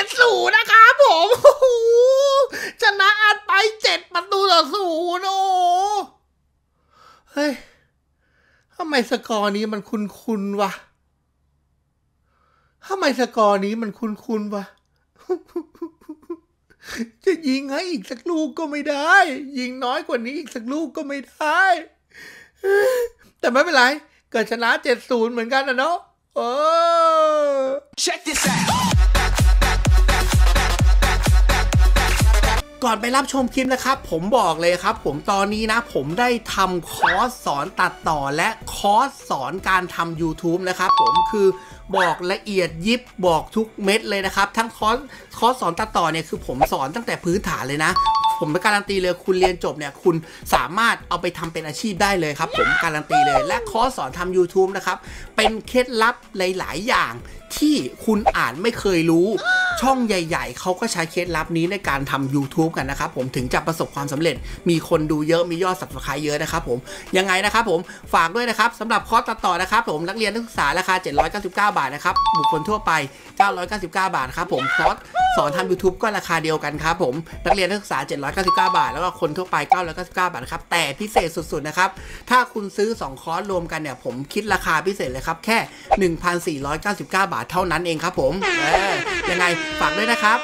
็ดศูนย์นะคะผมชนะอัดไปเจ็ดประตูต่อศูนย์โอ้เฮ้ยทำไมสกอร์นี้มันคุ้นๆ วะทำไมสกอร์นี้มันคุ้นๆ วะ จะยิงให้อีกสักลูกก็ไม่ได้ ยิงน้อยกว่านี้อีกสักลูกก็ไม่ได้ แต่ไม่เป็นไรเกิดชนะเจ็ดศูนย์เหมือนกันนะเนาะอ้ Check this out. ก่อนไปรับชมคลิปนะครับ ผมบอกเลยครับ ผมตอนนี้นะ ผมได้ทำคอร์สสอนตัดต่อและคอร์สสอนการทำ YouTube นะครับ ผมคือบอกละเอียดยิบบอกทุกเม็ดเลยนะครับ ทั้งคอร์สคอร์สสอนตัดต่อ เนี่ยคือผมสอนตั้งแต่พื้นฐานเลยนะ ผมการันตีเลยคุณเรียนจบเนี่ย คุณสามารถเอาไปทำเป็นอาชีพได้เลยครับ ผมการันตีเลย และคอร์สสอนทำ YouTube นะครับเป็นเคล็ดลับหลาย ๆ อย่างที่คุณอ่านไม่เคยรู้ ช่องใหญ่ ๆ เขาก็ใช้เคล็ดลับนี้ในการทำ YouTube กันนะครับผมถึงจะประสบความสำเร็จ มีคนดูเยอะมียอดสับสกายเยอะนะครับผมยังไงนะครับผมฝากด้วยนะครับสำหรับคอร์สตต่อนะครับผมนักเรียนนักศึกษาราคา799 บาทนะครับบุคคลทั่วไป 999 บาทครับผมคอร์สสอนทำ YouTube ก็ราคาเดียวกันครับผมนักเรียนนักศึกษา 799 บาท แล้วก็คนทั่วไป 999 บาทครับ แต่พิเศษสุดๆนะครับถ้าคุณซื้อ2คอร์สรวมกันเนี่ย ผมคิดราคาพิเศษเลยครับแค่ 1499บาททเท่านั้นเองครับผม ยังไง ฝากด้วยนะครับ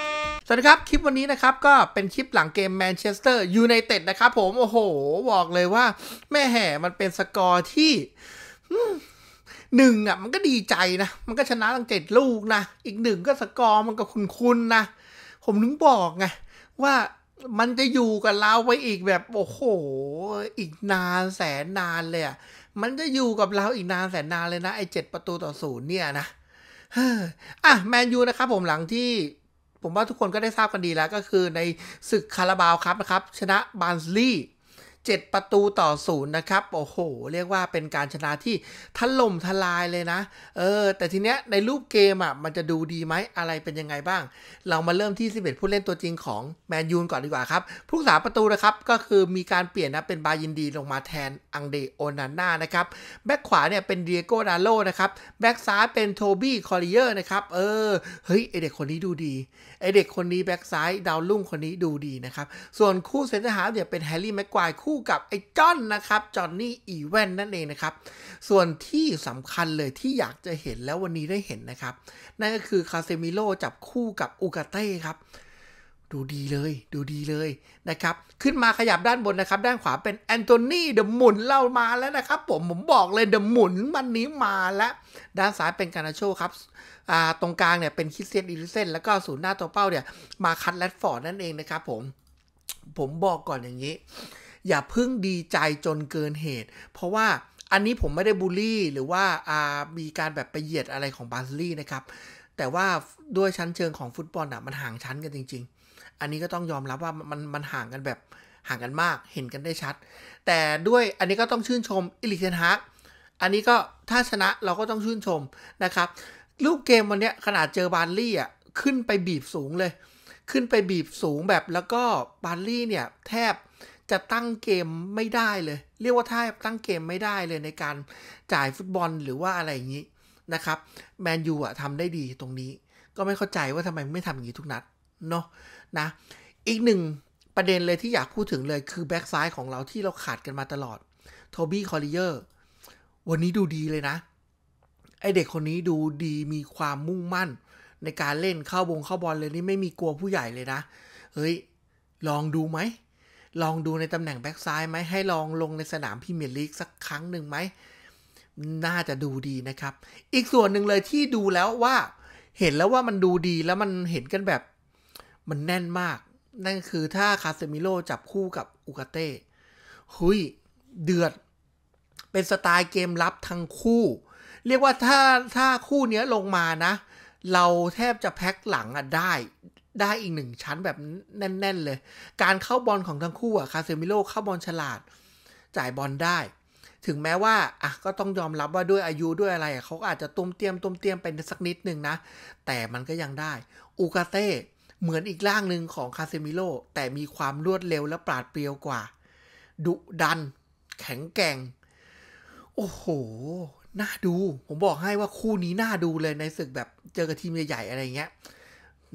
สวัสดีครับ คลิปวันนี้นะครับ ก็เป็นคลิปหลังเกมแมนเชสเตอร์ยูไนเต็ดนะครับผมโอ้โห บอกเลยว่า แม่แห่มันเป็นสกอร์ที่หนึ่งอ่ะ มันก็ดีใจนะ มันก็ชนะตั้งเจ็ดลูกนะ อีกหนึ่งก็สกอร์มันก็คุ้นๆนะ ผมถึงบอกไงว่ามันจะอยู่กับเราไปอีกแบบโอ้โห อีกนานแสนนานเลยอ่ะมันจะอยู่กับเราอีกนานแสนนานเลยนะไอ้เจ็ดประตูต่อศูนย์เนี่ยนะอ่ะแมนยูนะครับผมหลังที่ ผมว่าทุกคนก็ได้ทราบกันดีแล้วก็คือในศึกคาราบาวครับนะครับ ชนะบาร์นลี7 ประตูต่อศูนย์นะ ครับ โอ้โห เรียกว่าเป็นการชนะที่ถล่มทลายเลยนะ เออ แต่ทีเนี้ยในรูปเกมอ่ะ มันจะดูดีไหม อะไรเป็นยังไงบ้าง เรามาเริ่มที่ 11 ผู้เล่นตัวจริงของ แมนยูก่อนดีกว่าครับ ผู้สาประตูนะครับ ก็คือมีการเปลี่ยนนะ เป็นบายินดีลงมาแทนอังเดโอนาน่านะครับ แบ็คขวาเนี่ยเป็นเดียโกดาโลนะครับ แบ็คซ้ายเป็นโทบี้คอริเยอร์นะครับ เออ เฮ้ยไอเด็กคนนี้ดูดีไอเด็กคนนี้แบ็คซ้ายดาวลุ่งคนนี้ดูดีนะครับ ส่วนคู่เซนเตอร์ฮาร์เนี่ยเป็นแฮร์รี่แม็กควายคูู่่กับไอ้จอนนะครับ จอนนี่ อีเวนนั่นเองนะครับ ส่วนที่สำคัญเลยที่อยากจะเห็นแล้ววันนี้ได้เห็นนะครับ นั่นก็คือคาเซมิโลจับคู่กับ อูกาเต้ครับ ดูดีเลย ดูดีเลย นะครับ ขึ้นมาขยับด้านบนนะครับ ด้านขวาเป็นแอนโทนีเดอะหมุนเรามาแล้วนะครับผม ผมบอกเลยเดอะหมุนวันนี้มาแล้ว ด้านซ้ายเป็นการนาโชครับตรงกลางเนี่ยเป็นคิสเซนอิลิเซนแล้วก็ศูนย์หน้าตัวเป้าเนี่ย มาคัดแรดฟอร์ดนั่นเองนะครับผม ผมบอกก่อนอย่างนี้อย่าพึ่งดีใจจนเกินเหตุ เพราะว่าอันนี้ผมไม่ได้บูลลี่ หรือว่าามีการแบบไปเหยียดอะไรของบาสลี่นะครับ แต่ว่าด้วยชั้นเชิงของฟุตบอลอ่ะมันห่างชั้นกันจริงๆ อันนี้ก็ต้องยอมรับว่ามันมันห่างกันแบบ ห่างกันมากเห็นกันได้ชัด แต่ด้วยอันนี้ก็ต้องชื่นชมอิลิเทนฮากอันนี้ก็ถ้าชนะเราก็ต้องชื่นชมนะครับลูกเกมวันนี้ขนาดเจอบาร์ลี่อ่ะขึ้นไปบีบสูงเลย ขึ้นไปบีบสูงแบบแล้วก็บาร์ลี่เนี่ยแทบจะตั้งเกมไม่ได้เลย เรียกว่าถ้าตั้งเกมไม่ได้เลยในการจ่ายฟุตบอลหรือว่าอะไรอย่างนี้นะครับ แมนยูอะทำได้ดีตรงนี้ ก็ไม่เข้าใจว่าทำไมไม่ทำอย่างนี้ทุกนัดเนาะนะ อีกหนึ่งประเด็นเลยที่อยากพูดถึงเลย คือแบ็กซ้ายของเราที่เราขาดกันมาตลอดโทบี้คอริเยอร์วันนี้ดูดีเลยนะ ไอเด็กคนนี้ดูดีมีความมุ่งมั่น ในการเล่นเข้าวงเข้าบอลเลยนี่ไม่มีกลัวผู้ใหญ่เลยนะเฮ้ยลองดูไหมลองดูในตำแหน่งแบ็กซ้ายไหมให้ลองลงในสนามพรีเมียร์ลีกสักครั้งหนึ่งไหม น่าจะดูดีนะครับ อีกส่วนหนึ่งเลยที่ดูแล้วว่าเห็นแล้วว่ามันดูดีแล้วมันเห็นกันแบบมันแน่นมาก นั่นคือถ้าคาเซมิโลจับคู่กับอุกาเต้หุยเดือด เป็นสไตล์เกมรับทั้งคู่ เรียกว่าถ้าถ้าคู่เนี้ยลงมานะ เราแทบจะแพ็คหลังอะได้ได้อีกหนึ่งชั้นแบบแน่น ๆ เลย การเข้าบอลของทั้งคู่อะคาเซมิโลเข้าบอลฉลาด จ่ายบอลได้ ถึงแม้ว่าอ่ะก็ต้องยอมรับว่าด้วยอายุด้วยอะไรเขาอาจจะตุ้มเตียมตุ้มเตียมเป็นสักนิดนึงนะ แต่มันก็ยังได้อูกาเต้เหมือนอีกร่างหนึ่งของคาเซมิโลแต่มีความรวดเร็วและปราดเปรียวกว่า ดุดัน แข็งแกร่ง โอ้โห น่าดู ผมบอกให้ว่าคู่นี้น่าดูเลยในศึกแบบเจอกับทีมใหญ่ๆอะไรเงี้ย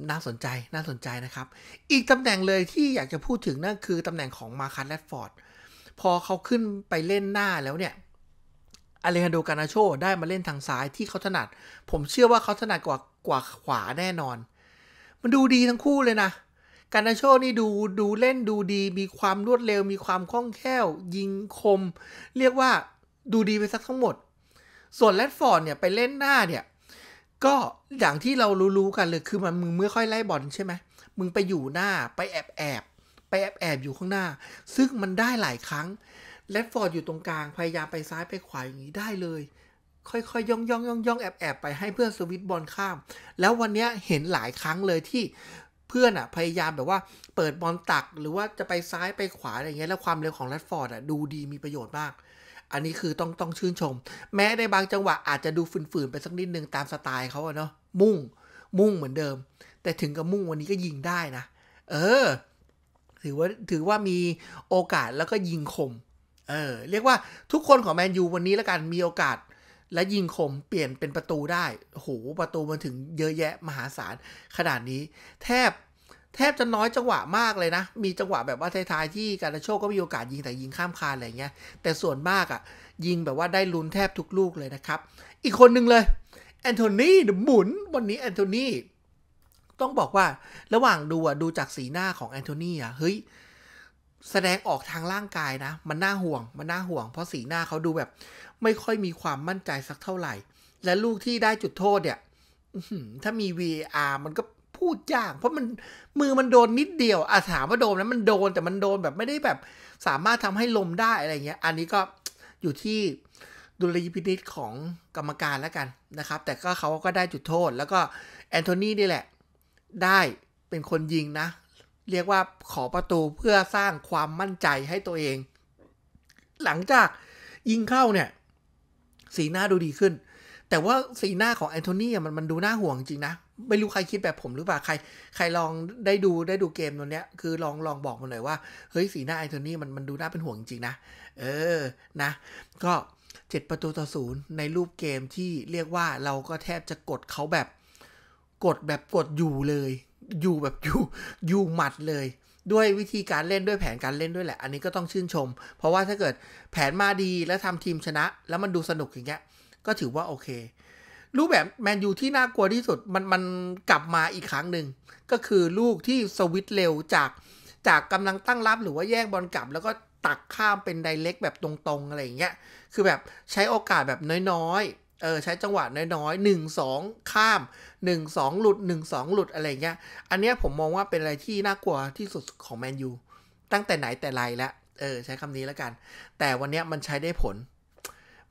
น่าสนใจน่าสนใจนะครับ อีกตำแหน่งเลยที่อยากจะพูดถึงนั่นคือตำแหน่งของมาคัสแรดฟอร์ดพอเขาขึ้นไปเล่นหน้าแล้วเนี่ยอเลฮันโดกานาโชได้มาเล่นทางซ้ายที่เขาถนัด ผมเชื่อว่าเขาถนัดกว่ากว่าขวาแน่นอน มันดูดีทั้งคู่เลยนะ กานาโชนี่ดูดูเล่นดูดีมีความรวดเร็วมีความคล่องแคล่ว ยิงคม เรียกว่าดูดีไปสักทั้งหมด ส่วนแรดฟอร์ดเนี่ยไปเล่นหน้าเนี่ยก็อย่างที่เรารู้ๆกันเลยคือมันมึงไม่ค่อยไล่บอลใช่ไหมมึงไปอยู่หน้าไปแอบแอบไปแอบแอบอยู่ข้างหน้า ซึ่งมันได้หลายครั้งแรดฟอร์ดอยู่ตรงกลางพยายามไปซ้ายไปขวาอย่างนี้ได้เลยค่อย ๆย่องย่องย่องย่องแอบแอบไปให้เพื่อนสวิตบอลข้าม แล้ววันนี้เห็นหลายครั้งเลยที่เพื่อนอ่ะพยายามแบบว่าเปิดบอลตักหรือว่าจะไปซ้ายไปขวาอะไรเงี้ยแล้วความเร็วของแรดฟอร์ดอ่ะดูดีมีประโยชน์มากอันนี้คือต้อง ต้องชื่นชม แม้ในบางจังหวะอาจจะดูฝืนๆไปสักนิดนึง ตามสไตล์เขาเนาะ มุ่ง มุ่งเหมือนเดิม แต่ถึงกับมุ่งวันนี้ก็ยิงได้นะเออถือว่าถือว่ามีโอกาสแล้วก็ยิงคมเออเรียกว่าทุกคนของแมนยูวันนี้แล้วกันมีโอกาสและยิงคมเปลี่ยนเป็นประตูได้โหประตูมันถึงเยอะแยะมหาศาลขนาดนี้ แทบแทบจะน้อยจังหวะมากเลยนะ มีจังหวะแบบว่าท้ายๆที่การโชคก็มีโอกาสยิงแต่ยิงข้ามคานอะไรเงี้ย แต่ส่วนมากอะ่ะ ยิงแบบว่าได้ลุ้นแทบทุกลูกเลยนะครับ อีกคนหนึ่งเลยแอนโทนีเดหมุนวันนี้แอนโทนีต้องบอกว่าระหว่างดูอ่ะ ดูจากสีหน้าของแอนโทนีอ่ะเฮ้ยแสดงออกทางร่างกายนะ มันน่าห่วงมันน่าห่วงเพราะสีหน้าเขาดูแบบ ไม่ค่อยมีความมั่นใจสักเท่าไหร่ และลูกที่ได้จุดโทษเนี่ยถ้ามี VAR มันก็พูดยากเพราะมันมือมันโดนนิดเดียวอาถามว่าโดนแล้วมันโดน แต่มันโดนแบบไม่ได้แบบสามารถทำให้ลมได้อะไรเงี้ย อันนี้ก็อยู่ที่ดุลยพินิษของกรรมการแล้วกันนะครับ แต่ก็เขาก็ได้จุดโทษ แล้วก็แอนโทนีนี่แหละได้เป็นคนยิงนะ เรียกว่าขอประตูเพื่อสร้างความมั่นใจให้ตัวเอง หลังจากยิงเข้าเนี่ย สีหน้าดูดีขึ้นแต่ว่าสีหน้าของแอนโทนีมันมันดูน่าห่วงจริงนะ ไม่รู้ใครคิดแบบผมหรือเปล่าใคร ใครลองได้ดูได้ดูเกมตัวเนี้ยคือลองลองบอกมาหน่อยว่า เฮ้ยสีหน้าแอนโทนีมันมันดูน่าเป็นห่วงจริงนะ เออนะ ก็เจ็ดประตูต่อศูนย์ในรูปเกมที่เรียกว่าเราก็แทบจะกดเขาแบบ กดแบบกดอยู่เลยอยู่แบบอยู่อยู่หมัดเลยด้วยวิธีการเล่นด้วยแผนการเล่นด้วยแหละ อันนี้ก็ต้องชื่นชม เพราะว่าถ้าเกิดแผนมาดีแล้วทำทีมชนะ แล้วมันดูสนุกอย่างเงี้ยก็ถือว่าโอเค รูปแบบแมนยูที่น่ากลัวที่สุดมันมันกลับมาอีกครั้งหนึ่งก็คือลูกที่สวิตเร็ว จากจากกำลังตั้งรับหรือว่าแย่งบอลกลับแล้วก็ตักข้ามเป็นไดเล็กแบบตรงๆอะไรอย่างเงี้ยคือแบบใช้โอกาสแบบน้อยๆเออใช้จังหวะน้อยๆหนึ่งสองข้ามหนึ่งสองหลุดหนึ่งสองหลุดอะไรเงี้ยอันเนี้ยผมมองว่าเป็นอะไรที่น่ากลัวที่สุดของแมนยูตั้งแต่ไหนแต่ไรแล้วเออใช้คำนี้แล้วกัน แต่วันเนี้ยมันใช้ได้ผล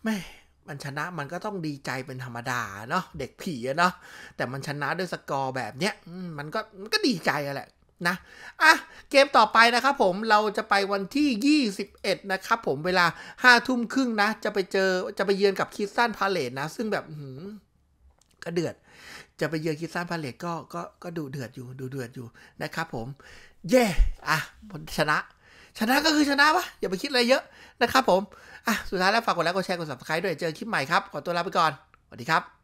ไม่ันชนะมันก็ต้องดีใจเป็นธรรมดาเนาะเด็กผีเนาะแต่มันชนะด้วยสกอร์แบบเนี้ยมันก็มันก็ดีใจแหละนะอ่ะเกมต่อไปนะครับผมเราจะไปวันที่ 21 นะครับผมเวลา5้าทุ่มครึ่งนะ จะไปเจอจะไปเยือนกับคิสซันพาเลตนะซึ่งแบบก็เดือด จะไปเยือนคิสซันพาเลตก็ก็ก็ดูเดือดอยู่ดูเดือดอยู่นะครับผมเย่ yeah! อ่ะชนะชนะก็คือชนะวะอย่าไปคิดอะไรเยอะนะครับผมอ่ะสุดท้ายแล้วฝากกดไลค์กดแชร์กด subscribe ด้วยเจอคลิปใหม่ครับ ขอตัวลาไปก่อน สวัสดีครับ